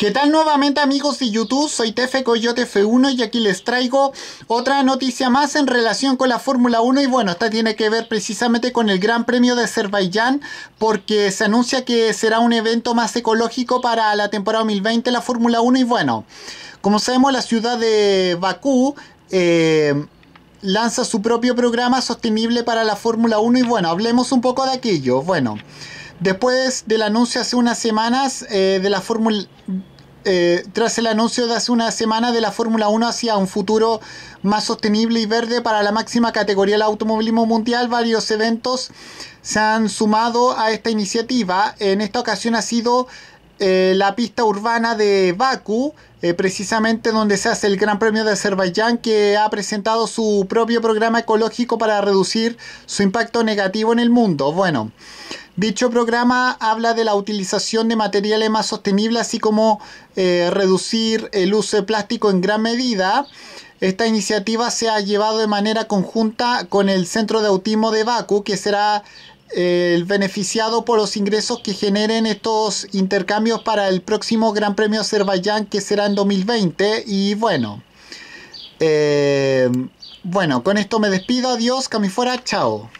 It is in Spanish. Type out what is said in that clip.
¿Qué tal nuevamente amigos de YouTube? Soy Tefe Coyote F1 y aquí les traigo otra noticia más en relación con la Fórmula 1 y bueno, esta tiene que ver precisamente con el Gran Premio de Azerbaiyán porque se anuncia que será un evento más ecológico para la temporada 2020 la Fórmula 1 y bueno, como sabemos la ciudad de Bakú eh, lanza su propio programa sostenible para la Fórmula 1 y bueno, hablemos un poco de aquello, bueno... Después del anuncio hace unas semanas eh, de la Fórmula eh, tras el anuncio de hace una semana de la Fórmula 1 hacia un futuro más sostenible y verde para la máxima categoría del automovilismo mundial, varios eventos se han sumado a esta iniciativa. En esta ocasión ha sido eh, la pista urbana de Baku, eh, precisamente donde se hace el Gran Premio de Azerbaiyán, que ha presentado su propio programa ecológico para reducir su impacto negativo en el mundo. Bueno. Dicho programa habla de la utilización de materiales más sostenibles, así como eh, reducir el uso de plástico en gran medida. Esta iniciativa se ha llevado de manera conjunta con el Centro de Autismo de Baku, que será eh, el beneficiado por los ingresos que generen estos intercambios para el próximo Gran Premio Azerbaiyán, que será en 2020. Y bueno, eh, bueno, con esto me despido. Adiós, fuera, chao.